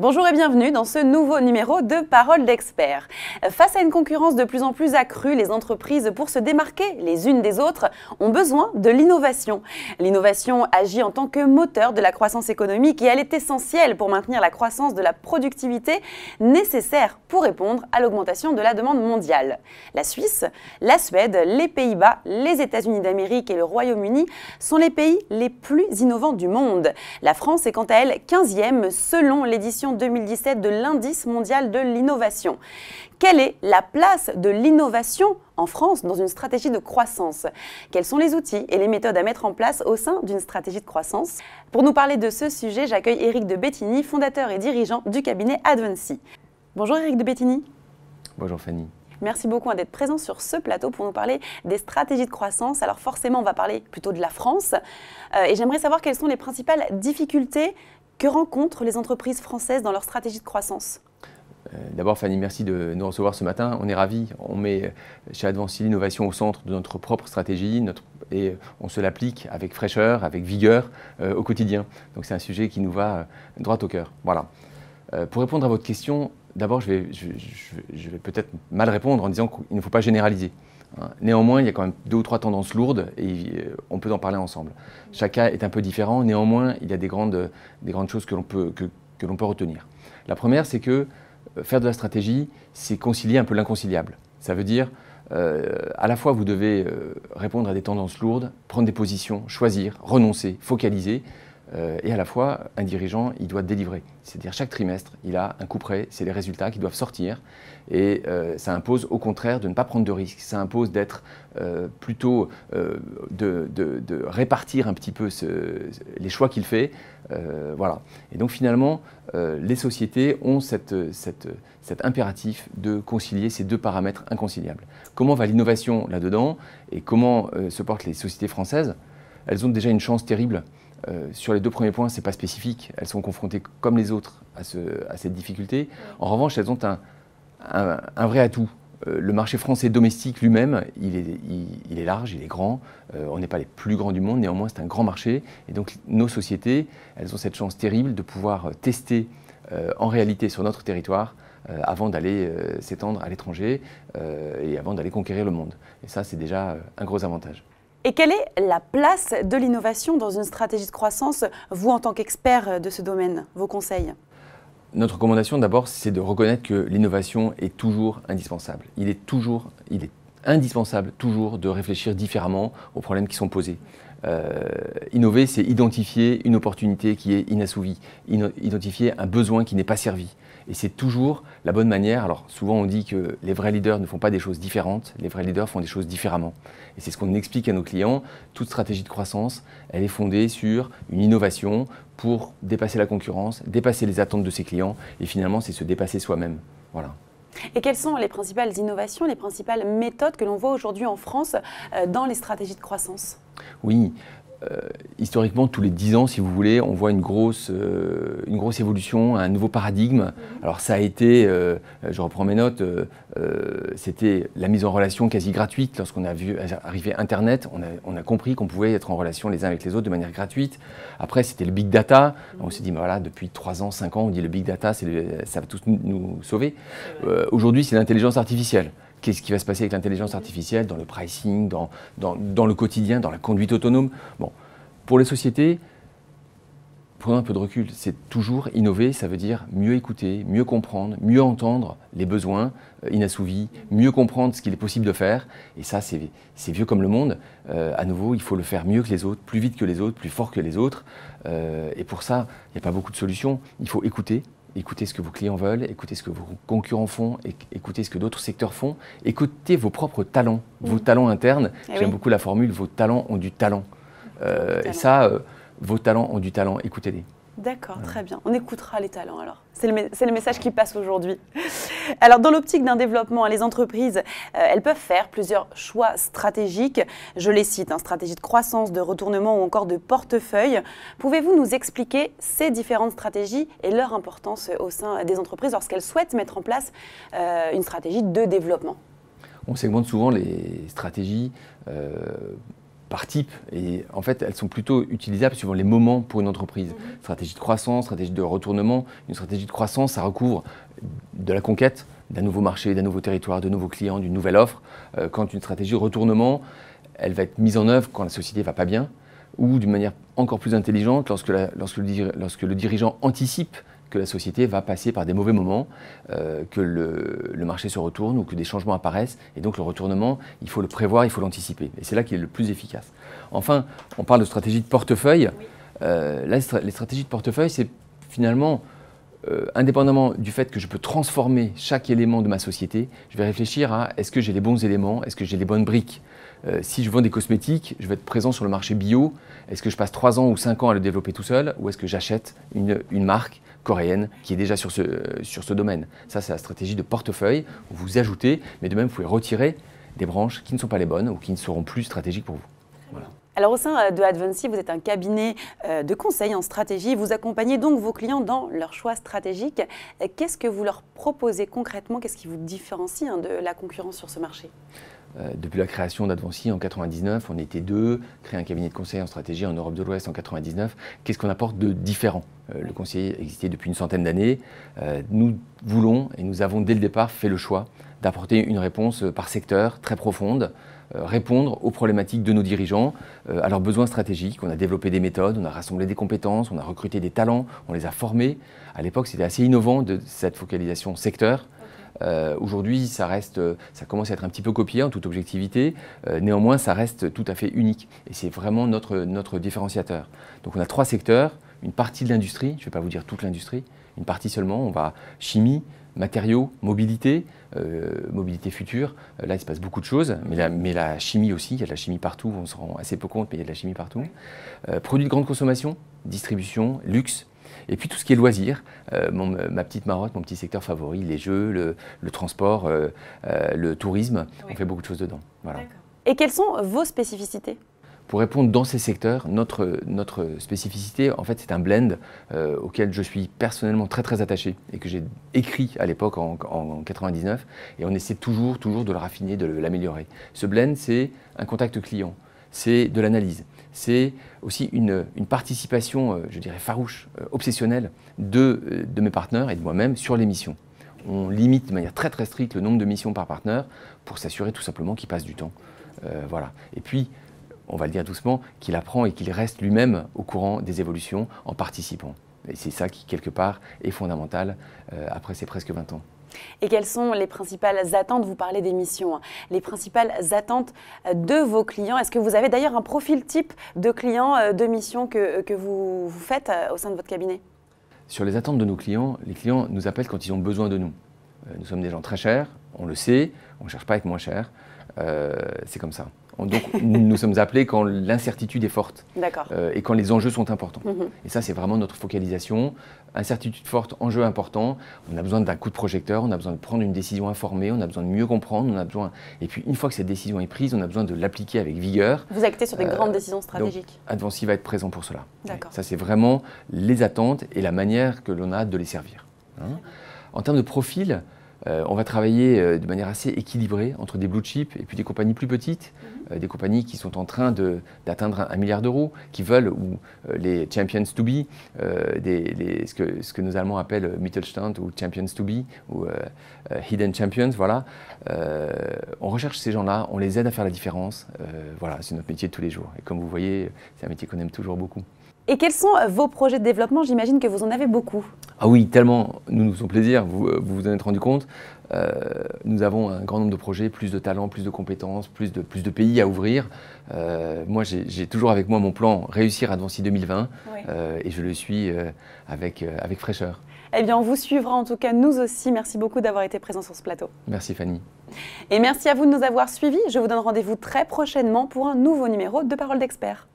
Bonjour et bienvenue dans ce nouveau numéro de Parole d'experts. Face à une concurrence de plus en plus accrue, les entreprises, pour se démarquer les unes des autres, ont besoin de l'innovation. L'innovation agit en tant que moteur de la croissance économique et elle est essentielle pour maintenir la croissance de la productivité nécessaire pour répondre à l'augmentation de la demande mondiale. La Suisse, la Suède, les Pays-Bas, les États-Unis d'Amérique et le Royaume-Uni sont les pays les plus innovants du monde. La France est quant à elle 15e selon l'édition 2017 de l'Indice mondial de l'innovation. Quelle est la place de l'innovation en France dans une stratégie de croissance Quels sont les outils et les méthodes à mettre en place au sein d'une stratégie de croissance Pour nous parler de ce sujet, j'accueille Éric de Bettini, fondateur et dirigeant du cabinet Advancy. Bonjour Éric de Bettini. Bonjour Fanny. Merci beaucoup hein, d'être présent sur ce plateau pour nous parler des stratégies de croissance. Alors forcément, on va parler plutôt de la France. Euh, et j'aimerais savoir quelles sont les principales difficultés que rencontrent les entreprises françaises dans leur stratégie de croissance. Euh, d'abord, Fanny, merci de nous recevoir ce matin. On est ravis. On met euh, chez Advanced l'innovation au centre de notre propre stratégie notre, et on se l'applique avec fraîcheur, avec vigueur au quotidien. Donc, c'est un sujet qui nous va droit au cœur. Voilà. pour répondre à votre question, d'abord, je vais, peut-être mal répondre en disant qu'il ne faut pas généraliser. Hein. Néanmoins, il y a quand même deux ou trois tendances lourdes et euh, on peut en parler ensemble. Chacun est un peu différent, néanmoins, il y a des grandes, choses que l'on peut, retenir. La première, c'est que euh, faire de la stratégie, c'est concilier un peu l'inconciliable. Ça veut dire, euh, à la fois, vous devez répondre à des tendances lourdes, prendre des positions, choisir, renoncer, focaliser, euh, et à la fois, un dirigeant, il doit délivrer. C'est-à-dire chaque trimestre, il a un coup près, c'est les résultats qui doivent sortir. Et euh, ça impose au contraire de ne pas prendre de risques, ça impose d'être euh, plutôt, de, répartir un petit peu les choix qu'il fait. voilà. Et donc finalement, les sociétés ont cet impératif de concilier ces deux paramètres inconciliables. Comment va l'innovation là-dedans et comment se portent les sociétés françaises elles ont déjà une chance terrible. Euh, sur les deux premiers points, ce n'est pas spécifique. Elles sont confrontées comme les autres à, cette difficulté. En revanche, elles ont un, vrai atout. Euh, le marché français domestique lui-même, il est, large, il est grand. Euh, on n'est pas les plus grands du monde, néanmoins c'est un grand marché. Et donc nos sociétés, elles ont cette chance terrible de pouvoir tester en réalité sur notre territoire avant d'aller s'étendre à l'étranger et avant d'aller conquérir le monde. Et ça, c'est déjà un gros avantage. Et quelle est la place de l'innovation dans une stratégie de croissance, vous en tant qu'expert de ce domaine, vos conseils notre recommandation d'abord, c'est de reconnaître que l'innovation est toujours indispensable. Il est toujours, il est indispensable toujours de réfléchir différemment aux problèmes qui sont posés. Euh, innover, c'est identifier une opportunité qui est inassouvie, identifier un besoin qui n'est pas servi. Et c'est toujours la bonne manière. Alors souvent on dit que les vrais leaders ne font pas des choses différentes, les vrais leaders font des choses différemment. Et c'est ce qu'on explique à nos clients. Toute stratégie de croissance, elle est fondée sur une innovation pour dépasser la concurrence, dépasser les attentes de ses clients. Et finalement, c'est se dépasser soi-même. Voilà. Et quelles sont les principales innovations, les principales méthodes que l'on voit aujourd'hui en France euh, dans les stratégies de croissance Oui, euh, historiquement, tous les 10 ans, si vous voulez, on voit une grosse, euh, une grosse évolution, un nouveau paradigme. Mhm. Alors ça a été, euh, je reprends mes notes, c'était la mise en relation quasi gratuite. Lorsqu'on a vu arriver Internet, on a, compris qu'on pouvait être en relation les uns avec les autres de manière gratuite. Après, c'était le big data. Mhm. On s'est dit, voilà, depuis 3 ans, 5 ans, on dit le big data, ça va tous nous sauver. Aujourd'hui, c'est l'intelligence artificielle qu'est-ce qui va se passer avec l'intelligence artificielle dans le pricing, dans, dans, le quotidien, dans la conduite autonome. Bon, pour les sociétés, prenons un peu de recul, c'est toujours innover, ça veut dire mieux écouter, mieux comprendre, mieux entendre les besoins euh, inassouvis, mieux comprendre ce qu'il est possible de faire. Et ça, c'est vieux comme le monde. Euh, à nouveau, il faut le faire mieux que les autres, plus vite que les autres, plus fort que les autres. Euh, et pour ça, il n'y a pas beaucoup de solutions. Il faut écouter, écoutez ce que vos clients veulent, écoutez ce que vos concurrents font, écoutez ce que d'autres secteurs font, écoutez vos propres talents, vos mm. talents internes. Eh J'aime beaucoup la formule, vos talents ont du talent. Euh, et ça, euh, vos talents ont du talent, écoutez-les. D'accord, très bien. On écoutera les talents alors. C'est le, message qui passe aujourd'hui. Alors, dans l'optique d'un développement, les entreprises, euh, elles peuvent faire plusieurs choix stratégiques. Je les cite, hein, stratégie de croissance, de retournement ou encore de portefeuille. Pouvez-vous nous expliquer ces différentes stratégies et leur importance euh, au sein des entreprises lorsqu'elles souhaitent mettre en place euh, une stratégie de développement on segmente souvent les stratégies par type. Et en fait, elles sont plutôt utilisables suivant les moments pour une entreprise. Mhm. Stratégie de croissance, stratégie de retournement. Une stratégie de croissance, ça recouvre de la conquête d'un nouveau marché, d'un nouveau territoire, de nouveaux clients, d'une nouvelle offre. Euh, quand une stratégie de retournement, elle va être mise en œuvre quand la société va pas bien, ou d'une manière encore plus intelligente lorsque, lorsque le dirigeant anticipe que la société va passer par des mauvais moments, euh, que le, marché se retourne ou que des changements apparaissent. Et donc le retournement, il faut le prévoir, il faut l'anticiper. Et c'est là qu'il est le plus efficace. Enfin, on parle de stratégie de portefeuille. Euh, là, les stratégies de portefeuille, c'est finalement, euh, indépendamment du fait que je peux transformer chaque élément de ma société, je vais réfléchir à est-ce que j'ai les bons éléments, est-ce que j'ai les bonnes briques. si je vends des cosmétiques, je vais être présent sur le marché bio. Est-ce que je passe 3 ans ou 5 ans à le développer tout seul ou est-ce que j'achète une, marque coréenne qui est déjà sur ce, sur ce domaine. Ça, c'est la stratégie de portefeuille où vous ajoutez, mais de même, vous pouvez retirer des branches qui ne sont pas les bonnes ou qui ne seront plus stratégiques pour vous. Voilà. Alors au sein euh, de Advancy, vous êtes un cabinet euh, de conseil en stratégie. Vous accompagnez donc vos clients dans leurs choix stratégiques. Euh, qu'est-ce que vous leur proposez concrètement Qu'est-ce qui vous différencie hein, de la concurrence sur ce marché euh, depuis la création d'Advancy en 99, on était deux, créé un cabinet de conseil en stratégie en Europe de l'Ouest en 99. Qu'est-ce qu'on apporte de différent euh, Le conseil existait depuis une centaine d'années. Euh, nous voulons et nous avons dès le départ fait le choix d'apporter une réponse par secteur très profonde, répondre aux problématiques de nos dirigeants, à leurs besoins stratégiques. On a développé des méthodes, on a rassemblé des compétences, on a recruté des talents, on les a formés. À l'époque, c'était assez innovant de cette focalisation secteur. Euh, aujourd'hui, ça commence à être un petit peu copié en toute objectivité. Euh, néanmoins, ça reste tout à fait unique. Et c'est vraiment notre, différenciateur. Donc on a trois secteurs, une partie de l'industrie, je ne vais pas vous dire toute l'industrie, une partie seulement, on va chimie, matériaux, mobilité, euh, mobilité future. là, il se passe beaucoup de choses, mais la, chimie aussi, il y a de la chimie partout, on se rend assez peu compte, mais il y a de la chimie partout. produits de grande consommation, distribution, luxe, et puis tout ce qui est loisirs, euh, ma petite marotte, mon petit secteur favori, les jeux, le, transport, euh, euh, le tourisme, on fait beaucoup de choses dedans. Et quelles sont vos spécificités pour répondre dans ces secteurs, notre, notre spécificité, en fait, c'est un blend auquel je suis personnellement très très attaché et que j'ai écrit à l'époque en, en, 99 et on essaie toujours toujours de le raffiner, de l'améliorer. Ce blend, c'est un contact client, c'est de l'analyse, c'est aussi une, participation, euh, je dirais, farouche, euh, obsessionnelle euh, de, mes partenaires et de moi-même sur les missions. On limite de manière très très stricte le nombre de missions par partenaire pour s'assurer tout simplement qu'il passe du temps. voilà. Et puis, on va le dire doucement, qu'il apprend et qu'il reste lui-même au courant des évolutions en participant. Et c'est ça qui, quelque part, est fondamental après ces presque 20 ans. Et quelles sont les principales attentes Vous parlez des missions, hein, les principales attentes euh, de vos clients. Est-ce que vous avez d'ailleurs un profil type de clients, euh, de mission que, euh, vous, faites au sein de votre cabinet Sur les attentes de nos clients, les clients nous appellent quand ils ont besoin de nous. Nous sommes des gens très chers, on le sait, on ne cherche pas à être moins cher. c'est comme ça. Donc nous sommes appelés quand l'incertitude est forte euh, et quand les enjeux sont importants. Mhm. Et ça, c'est vraiment notre focalisation. Incertitude forte, enjeu important. On a besoin d'un coup de projecteur, on a besoin de prendre une décision informée, on a besoin de mieux comprendre, on a besoin. Et puis une fois que cette décision est prise, on a besoin de l'appliquer avec vigueur. Vous actez sur des euh, grandes décisions stratégiques. Donc, va être présent pour cela. Ça, c'est vraiment les attentes et la manière que l'on a de les servir. Hein. En termes de profil, euh, on va travailler euh, de manière assez équilibrée entre des blue chips et puis des compagnies plus petites, mhm. euh, des compagnies qui sont en train d'atteindre un, milliard d'euros, qui veulent, ou les champions to be, ce, que, ce, que, nos Allemands appellent Mittelstand ou champions to be, ou hidden champions, voilà. on recherche ces gens-là, on les aide à faire la différence. voilà, c'est notre métier de tous les jours. Et comme vous voyez, c'est un métier qu'on aime toujours beaucoup. Et quels sont vos projets de développement J'imagine que vous en avez beaucoup. Ah oui, tellement nous nous faisons plaisir, vous euh, vous, en êtes rendu compte. Euh, nous avons un grand nombre de projets, plus de talents, plus de compétences, plus de, plus de pays à ouvrir. Euh, moi, j'ai toujours avec moi mon plan réussir à 2020 et je le suis avec, avec fraîcheur. Eh bien, on vous suivra en tout cas, nous aussi. Merci beaucoup d'avoir été présent sur ce plateau. Merci Fanny. Et merci à vous de nous avoir suivis. Je vous donne rendez-vous très prochainement pour un nouveau numéro de Parole d'experts.